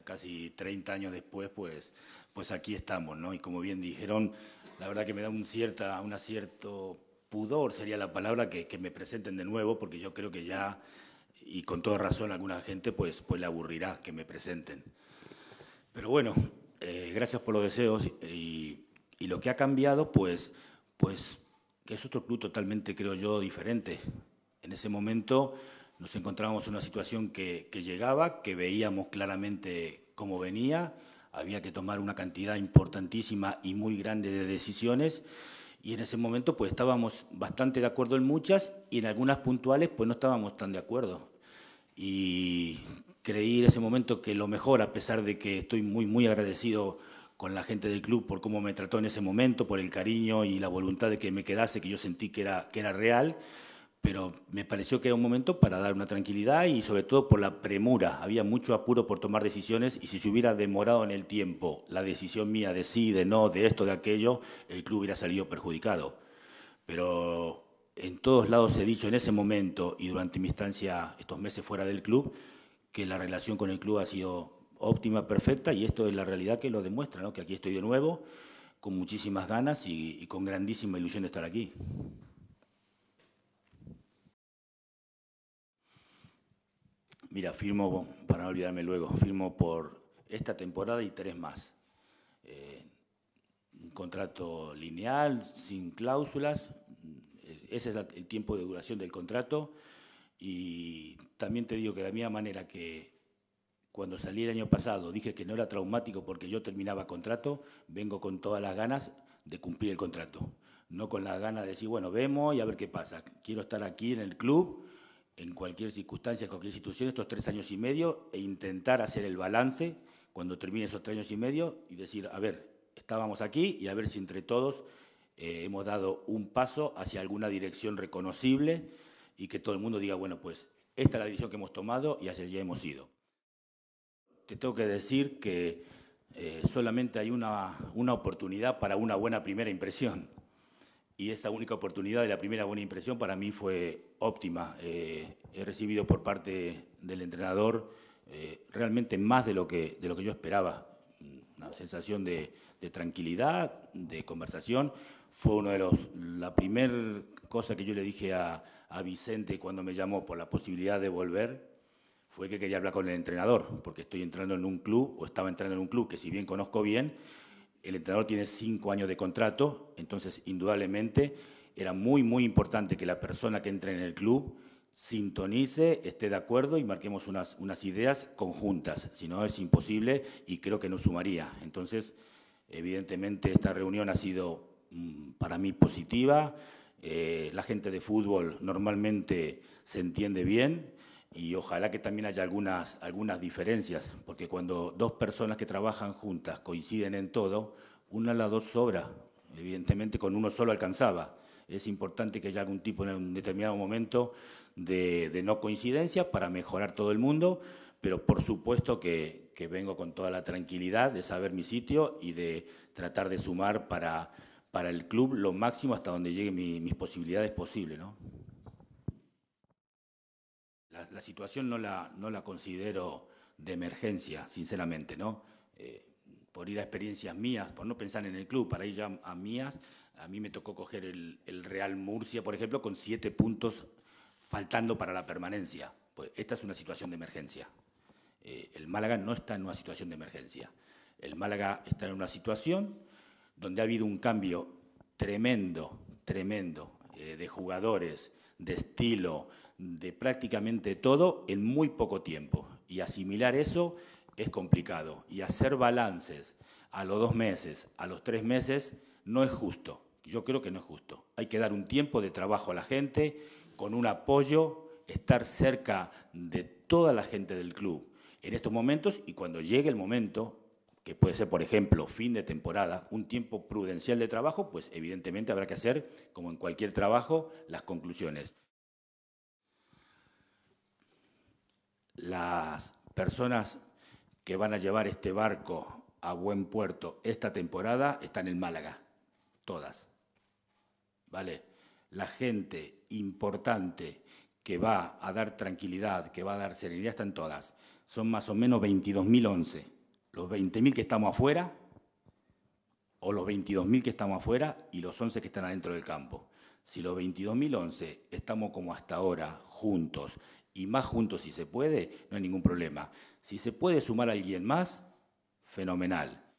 casi 30 años después, pues, pues aquí estamos, ¿no? Y como bien dijeron, la verdad que me da un, cierta, un cierto pudor, sería la palabra, que, me presenten de nuevo, porque yo creo que ya, y con toda razón, alguna gente pues, pues le aburrirá que me presenten. Pero bueno, eh, gracias por los deseos y, y, lo que ha cambiado, pues, pues que es otro club totalmente, creo yo, diferente. En ese momento nos encontrábamos en una situación que, que llegaba, que veíamos claramente cómo venía, había que tomar una cantidad importantísima y muy grande de decisiones y en ese momento pues estábamos bastante de acuerdo en muchas y en algunas puntuales pues no estábamos tan de acuerdo y creí en ese momento que lo mejor a pesar de que estoy muy muy agradecido con la gente del club por cómo me trató en ese momento, por el cariño y la voluntad de que me quedase que yo sentí que era que era real pero me pareció que era un momento para dar una tranquilidad y sobre todo por la premura. Había mucho apuro por tomar decisiones y si se hubiera demorado en el tiempo la decisión mía de sí, de no, de esto, de aquello, el club hubiera salido perjudicado. Pero en todos lados he dicho en ese momento y durante mi estancia estos meses fuera del club que la relación con el club ha sido óptima, perfecta y esto es la realidad que lo demuestra, que aquí estoy de nuevo con muchísimas ganas y, y con grandísima ilusión de estar aquí. Mira, firmo, para no olvidarme luego, firmo por esta temporada y tres más. Eh, un contrato lineal, sin cláusulas, eh, ese es el tiempo de duración del contrato. Y también te digo que la misma manera que cuando salí el año pasado dije que no era traumático porque yo terminaba contrato, vengo con todas las ganas de cumplir el contrato. No con las ganas de decir, bueno, vemos y a ver qué pasa. Quiero estar aquí en el club en cualquier circunstancia, en cualquier situación, estos tres años y medio e intentar hacer el balance cuando termine esos tres años y medio y decir, a ver, estábamos aquí y a ver si entre todos eh, hemos dado un paso hacia alguna dirección reconocible y que todo el mundo diga, bueno, pues esta es la dirección que hemos tomado y hacia allá hemos ido. Te tengo que decir que eh, solamente hay una, una oportunidad para una buena primera impresión y esa única oportunidad de la primera buena impresión para mí fue óptima. Eh, he recibido por parte del entrenador eh, realmente más de lo, que, de lo que yo esperaba. Una sensación de, tranquilidad, de conversación. Fue uno de los, la primera cosa que yo le dije a, a Vicente cuando me llamó por la posibilidad de volver, fue que quería hablar con el entrenador, porque estoy entrando en un club, o estaba entrando en un club que si bien conozco bien, el entrenador tiene cinco años de contrato, entonces indudablemente era muy, muy importante que la persona que entre en el club sintonice, esté de acuerdo y marquemos unas, ideas conjuntas. Si no, es imposible y creo que no sumaría. Entonces, evidentemente, esta reunión ha sido mm, para mí positiva. Eh, la gente de fútbol normalmente se entiende bien y ojalá que también haya algunas, algunas diferencias, porque cuando dos personas que trabajan juntas coinciden en todo, una a las dos sobra, evidentemente con uno solo alcanzaba. Es importante que haya algún tipo en un determinado momento de, no coincidencia para mejorar todo el mundo, pero por supuesto que, vengo con toda la tranquilidad de saber mi sitio y de tratar de sumar para, el club lo máximo hasta donde lleguen mis posibilidades posibles. ¿no? la situación no la, no la considero de emergencia, sinceramente, ¿no? Eh, por ir a experiencias mías, por no pensar en el club, para ir ya a mías, a mí me tocó coger el, Real Murcia, por ejemplo, con siete puntos faltando para la permanencia. Pues esta es una situación de emergencia. Eh, el Málaga no está en una situación de emergencia. El Málaga está en una situación donde ha habido un cambio tremendo, tremendo, eh, de jugadores, de estilo, de prácticamente todo en muy poco tiempo. Y asimilar eso es complicado. Y hacer balances a los dos meses, a los tres meses, no es justo. Yo creo que no es justo. Hay que dar un tiempo de trabajo a la gente, con un apoyo, estar cerca de toda la gente del club en estos momentos y cuando llegue el momento, que puede ser, por ejemplo, fin de temporada, un tiempo prudencial de trabajo, pues evidentemente habrá que hacer, como en cualquier trabajo, las conclusiones. las personas que van a llevar este barco a buen puerto esta temporada están en Málaga, todas. ¿Vale? La gente importante que va a dar tranquilidad, que va a dar serenidad, están todas. Son más o menos 22.011. Los 20.000 que estamos afuera, o los 22.000 que estamos afuera y los 11 que están adentro del campo. Si los 22.011 estamos como hasta ahora, juntos, y más juntos si se puede, no hay ningún problema. Si se puede sumar a alguien más, fenomenal.